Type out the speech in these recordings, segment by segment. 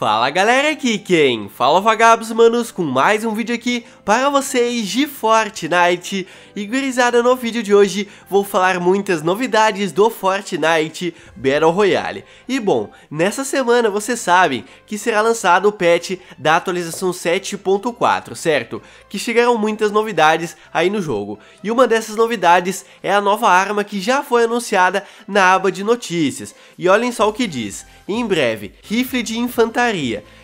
Fala galera, aqui quem? Fala vagabos manos com mais um vídeo aqui para vocês de Fortnite E gurizada, no vídeo de hoje vou falar muitas novidades do Fortnite Battle Royale E bom, nessa semana vocês sabem que será lançado o patch da atualização 7.4, certo? Que chegaram muitas novidades aí no jogo E uma dessas novidades é a nova arma que já foi anunciada na aba de notícias E olhem só o que diz, em breve, rifle de infantaria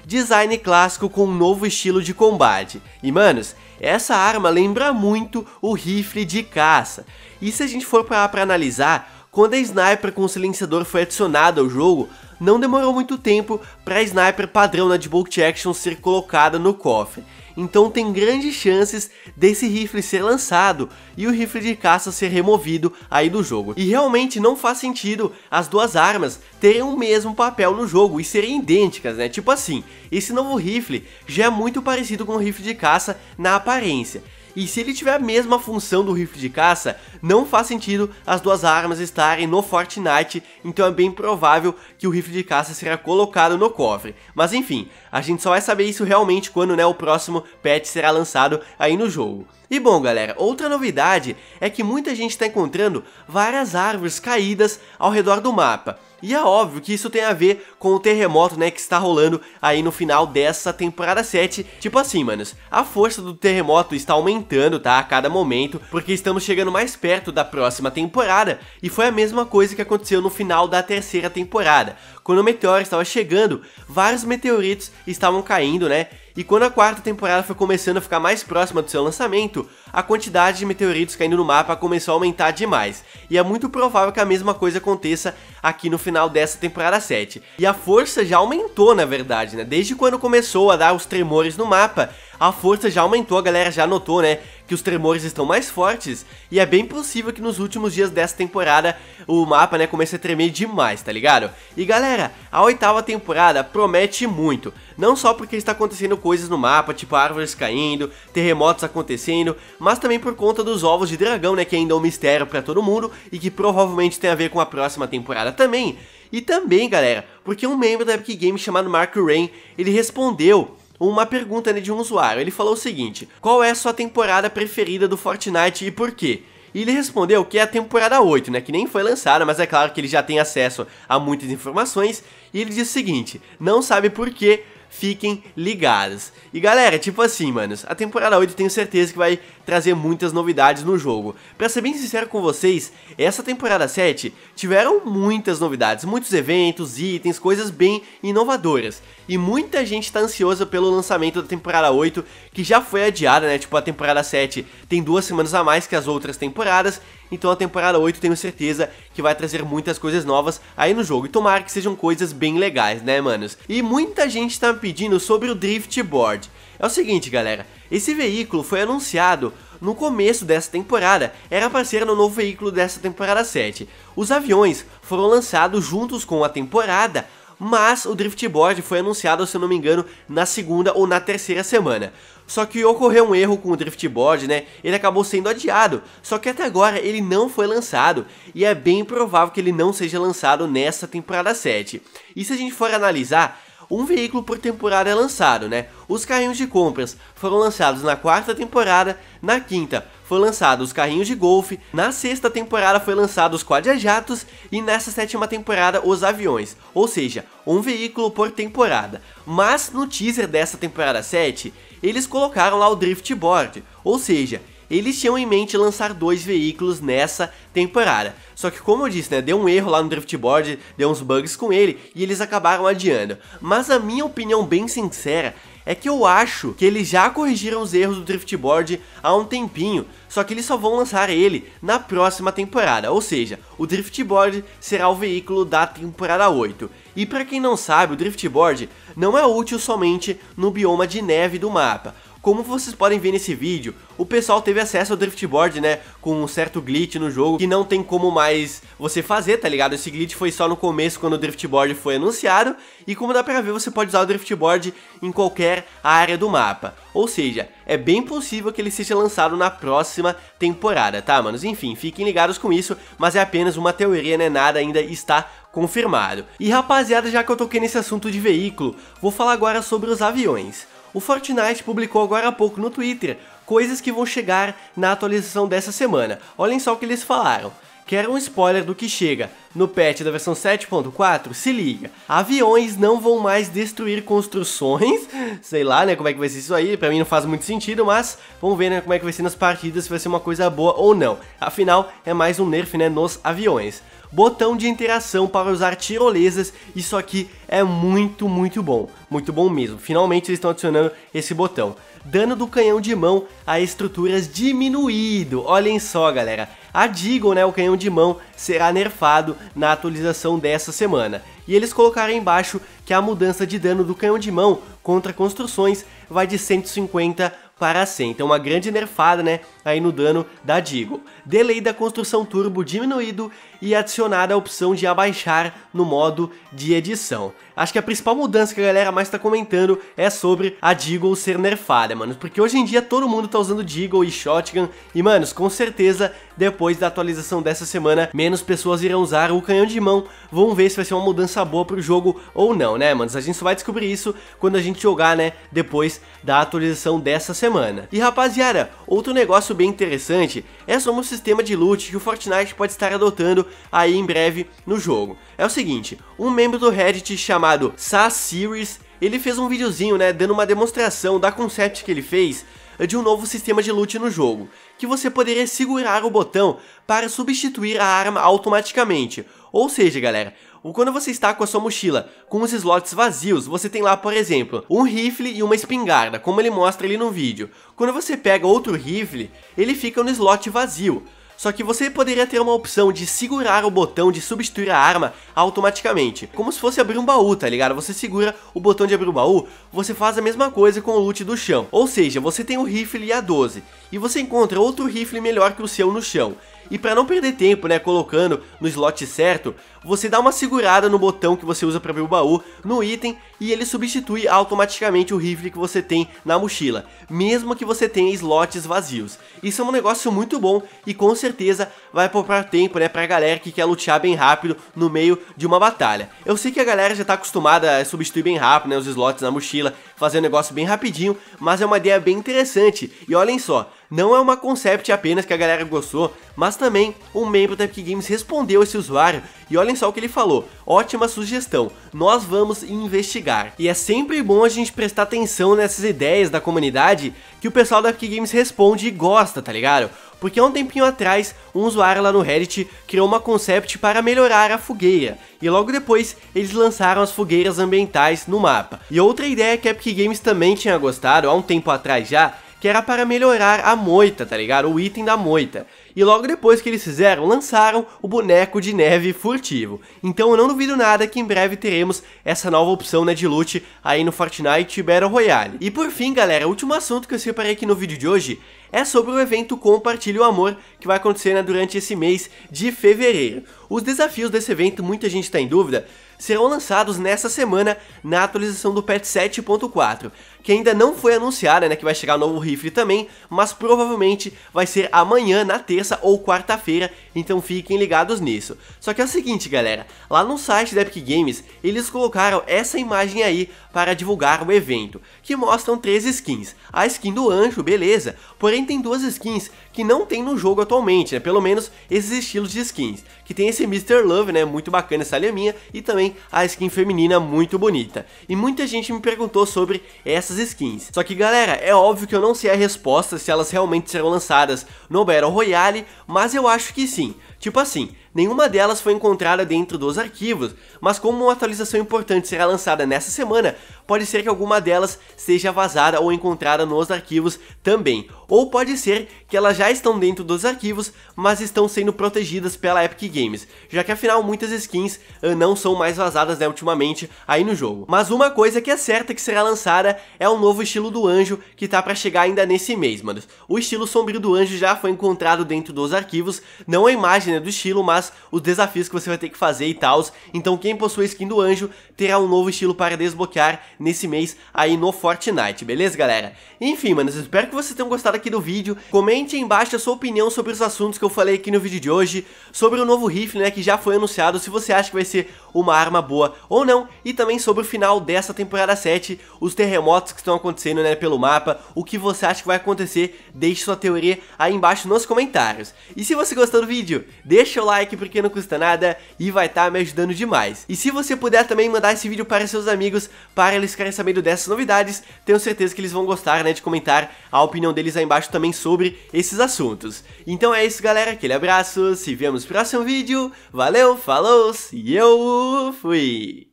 design clássico com um novo estilo de combate. E manos, essa arma lembra muito o rifle de caça. E se a gente for parar para analisar, quando a sniper com silenciador foi adicionada ao jogo, não demorou muito tempo para a sniper padrão na de bolt action ser colocada no cofre então tem grandes chances desse rifle ser lançado e o rifle de caça ser removido aí do jogo. E realmente não faz sentido as duas armas terem o mesmo papel no jogo e serem idênticas, né? Tipo assim, esse novo rifle já é muito parecido com o rifle de caça na aparência. E se ele tiver a mesma função do rifle de caça, não faz sentido as duas armas estarem no Fortnite, então é bem provável que o rifle de caça será colocado no cofre. Mas enfim, a gente só vai saber isso realmente quando né, o próximo patch será lançado aí no jogo. E bom galera, outra novidade é que muita gente está encontrando várias árvores caídas ao redor do mapa. E é óbvio que isso tem a ver com o terremoto, né, que está rolando aí no final dessa temporada 7. Tipo assim, manos, a força do terremoto está aumentando, tá, a cada momento, porque estamos chegando mais perto da próxima temporada, e foi a mesma coisa que aconteceu no final da terceira temporada. Quando o meteoro estava chegando, vários meteoritos estavam caindo, né, e quando a quarta temporada foi começando a ficar mais próxima do seu lançamento, a quantidade de meteoritos caindo no mapa começou a aumentar demais, e é muito provável que a mesma coisa aconteça aqui no final dessa temporada 7. E a força já aumentou, na verdade, né? Desde quando começou a dar os tremores no mapa, a força já aumentou, a galera já notou, né? Que os tremores estão mais fortes. E é bem possível que nos últimos dias dessa temporada o mapa, né, comece a tremer demais, tá ligado? E galera, a oitava temporada promete muito. Não só porque está acontecendo coisas no mapa, tipo árvores caindo, terremotos acontecendo, mas também por conta dos ovos de dragão, né? Que ainda é um mistério para todo mundo e que provavelmente tem a ver com a próxima temporada também. E também, galera, porque um membro da Epic Games chamado Mark Rain, ele respondeu uma pergunta né, de um usuário. Ele falou o seguinte: qual é a sua temporada preferida do Fortnite e por quê? E ele respondeu que é a temporada 8, né? Que nem foi lançada, mas é claro que ele já tem acesso a muitas informações. E ele diz o seguinte: não sabe por quê, fiquem ligados. E galera, tipo assim, manos, a temporada 8 tenho certeza que vai trazer muitas novidades no jogo. Pra ser bem sincero com vocês, essa temporada 7 tiveram muitas novidades, muitos eventos, itens, coisas bem inovadoras. E muita gente tá ansiosa pelo lançamento da temporada 8, que já foi adiada, né? Tipo, a temporada 7 tem duas semanas a mais que as outras temporadas, então a temporada 8 tenho certeza que vai trazer muitas coisas novas aí no jogo. E tomara que sejam coisas bem legais, né, manos? E muita gente tá me pedindo sobre o Drift Board. É o seguinte, galera. Esse veículo foi anunciado no começo dessa temporada, era para ser no novo veículo dessa temporada 7. Os aviões foram lançados juntos com a temporada mas o Driftboard foi anunciado, se eu não me engano, na segunda ou na terceira semana. Só que ocorreu um erro com o Driftboard, né? Ele acabou sendo adiado, só que até agora ele não foi lançado, e é bem provável que ele não seja lançado nesta temporada 7. E se a gente for analisar, um veículo por temporada é lançado, né? Os carrinhos de compras foram lançados na quarta temporada, na quinta foi lançado os carrinhos de golfe, na sexta temporada foi lançado os quadriajatos e nessa sétima temporada os aviões, ou seja, um veículo por temporada. Mas no teaser dessa temporada 7, eles colocaram lá o driftboard, ou seja, eles tinham em mente lançar dois veículos nessa temporada. Só que como eu disse, né, deu um erro lá no Board, deu uns bugs com ele e eles acabaram adiando. Mas a minha opinião bem sincera é que eu acho que eles já corrigiram os erros do Driftboard há um tempinho, só que eles só vão lançar ele na próxima temporada, ou seja, o Driftboard será o veículo da temporada 8. E para quem não sabe, o Driftboard não é útil somente no bioma de neve do mapa, como vocês podem ver nesse vídeo, o pessoal teve acesso ao driftboard, né, com um certo glitch no jogo que não tem como mais você fazer, tá ligado? Esse glitch foi só no começo quando o driftboard foi anunciado e como dá pra ver, você pode usar o driftboard em qualquer área do mapa. Ou seja, é bem possível que ele seja lançado na próxima temporada, tá, manos? Enfim, fiquem ligados com isso, mas é apenas uma teoria, né, nada ainda está confirmado. E rapaziada, já que eu toquei nesse assunto de veículo, vou falar agora sobre os aviões. O Fortnite publicou agora há pouco no Twitter coisas que vão chegar na atualização dessa semana. Olhem só o que eles falaram. Quer um spoiler do que chega no patch da versão 7.4? Se liga, aviões não vão mais destruir construções, sei lá né, como é que vai ser isso aí, pra mim não faz muito sentido, mas vamos ver né, como é que vai ser nas partidas, se vai ser uma coisa boa ou não. Afinal, é mais um nerf né, nos aviões botão de interação para usar tirolesas, isso aqui é muito, muito bom, muito bom mesmo. Finalmente eles estão adicionando esse botão. Dano do canhão de mão a estruturas diminuído, olhem só galera. A Deagle, né, o canhão de mão, será nerfado na atualização dessa semana. E eles colocaram embaixo que a mudança de dano do canhão de mão contra construções vai de 150 para 100. Então uma grande nerfada, né, aí no dano da Deagle. Delay da construção turbo diminuído e adicionada a opção de abaixar no modo de edição. Acho que a principal mudança que a galera mais tá comentando é sobre a Deagle ser nerfada, mano. Porque hoje em dia todo mundo tá usando Deagle e Shotgun e, manos, com certeza depois da atualização dessa semana, menos pessoas irão usar o canhão de mão. Vamos ver se vai ser uma mudança boa pro jogo ou não, né, mano? A gente só vai descobrir isso quando a gente jogar, né, depois da atualização dessa semana. E rapaziada, outro negócio bem interessante é sobre o sistema de loot que o Fortnite pode estar adotando aí em breve no jogo. É o seguinte, um membro do Reddit chamado Sassiris, ele fez um videozinho, né, dando uma demonstração da concept que ele fez de um novo sistema de loot no jogo, que você poderia segurar o botão para substituir a arma automaticamente. Ou seja, galera, quando você está com a sua mochila com os slots vazios, você tem lá, por exemplo, um rifle e uma espingarda, como ele mostra ali no vídeo. Quando você pega outro rifle, ele fica no slot vazio. Só que você poderia ter uma opção de segurar o botão de substituir a arma automaticamente. Como se fosse abrir um baú, tá ligado? Você segura o botão de abrir o baú, você faz a mesma coisa com o loot do chão. Ou seja, você tem o rifle e a 12, e você encontra outro rifle melhor que o seu no chão. E para não perder tempo, né, colocando no slot certo, você dá uma segurada no botão que você usa para abrir o baú, no item, e ele substitui automaticamente o rifle que você tem na mochila, mesmo que você tenha slots vazios. Isso é um negócio muito bom e com certeza vai poupar tempo, né, pra galera que quer lutear bem rápido no meio de uma batalha. Eu sei que a galera já tá acostumada a substituir bem rápido, né, os slots na mochila, fazer um negócio bem rapidinho, mas é uma ideia bem interessante. E olhem só, não é uma concept apenas que a galera gostou, mas também um membro da Epic Games respondeu esse usuário e olhem só o que ele falou. Ótima sugestão, nós vamos investigar. E é sempre bom a gente prestar atenção nessas ideias da comunidade que o pessoal da Epic Games responde e gosta, tá ligado? Porque há um tempinho atrás, um usuário lá no Reddit criou uma concept para melhorar a fogueira, e logo depois eles lançaram as fogueiras ambientais no mapa. E outra ideia que a Epic Games também tinha gostado há um tempo atrás já que era para melhorar a moita, tá ligado? O item da moita. E logo depois que eles fizeram, lançaram o boneco de neve furtivo. Então eu não duvido nada que em breve teremos essa nova opção né, de loot aí no Fortnite Battle Royale. E por fim, galera, o último assunto que eu separei aqui no vídeo de hoje é sobre o evento Compartilhe o Amor, que vai acontecer né, durante esse mês de fevereiro. Os desafios desse evento, muita gente está em dúvida, serão lançados nessa semana na atualização do patch 7.4 que ainda não foi anunciada, né, que vai chegar um novo rifle também, mas provavelmente vai ser amanhã, na terça ou quarta-feira, então fiquem ligados nisso. Só que é o seguinte, galera, lá no site da Epic Games, eles colocaram essa imagem aí para divulgar o evento, que mostram três skins. A skin do anjo, beleza, porém tem duas skins que não tem no jogo atualmente, né, pelo menos esses estilos de skins, que tem esse Mr. Love, né, muito bacana essa leminha, e também a skin feminina muito bonita. E muita gente me perguntou sobre essas essas skins. Só que galera, é óbvio que eu não sei a resposta se elas realmente serão lançadas no Battle Royale, mas eu acho que sim. Tipo assim, nenhuma delas foi encontrada dentro dos arquivos, mas como uma atualização importante será lançada nessa semana, pode ser que alguma delas seja vazada ou encontrada nos arquivos também. Ou pode ser que elas já estão dentro dos arquivos, mas estão sendo protegidas pela Epic Games, já que afinal muitas skins ah, não são mais vazadas né, ultimamente aí no jogo. Mas uma coisa que é certa que será lançada é o novo estilo do anjo que tá para chegar ainda nesse mês, mano. O estilo sombrio do anjo já foi encontrado dentro dos arquivos, não a imagem né, do estilo, mas os desafios que você vai ter que fazer e tal. Então quem possui skin do anjo terá um novo estilo para desbloquear nesse mês aí no Fortnite, beleza galera? Enfim, manos, espero que vocês tenham gostado aqui do vídeo. Comente aí embaixo a sua opinião sobre os assuntos que eu falei aqui no vídeo de hoje, sobre o novo rifle, né, que já foi anunciado, se você acha que vai ser uma arma boa ou não, e também sobre o final dessa temporada 7, os terremotos que estão acontecendo, né, pelo mapa, o que você acha que vai acontecer, deixe sua teoria aí embaixo nos comentários. E se você gostou do vídeo, deixa o like porque não custa nada e vai estar tá me ajudando demais. E se você puder também mandar esse vídeo para seus amigos, para eles ficarem sabendo dessas novidades, tenho certeza que eles vão gostar, né, de comentar a opinião deles aí embaixo também sobre esses assuntos. Então é isso, galera, aquele abraço, se vemos no próximo vídeo, valeu, falou e eu fui!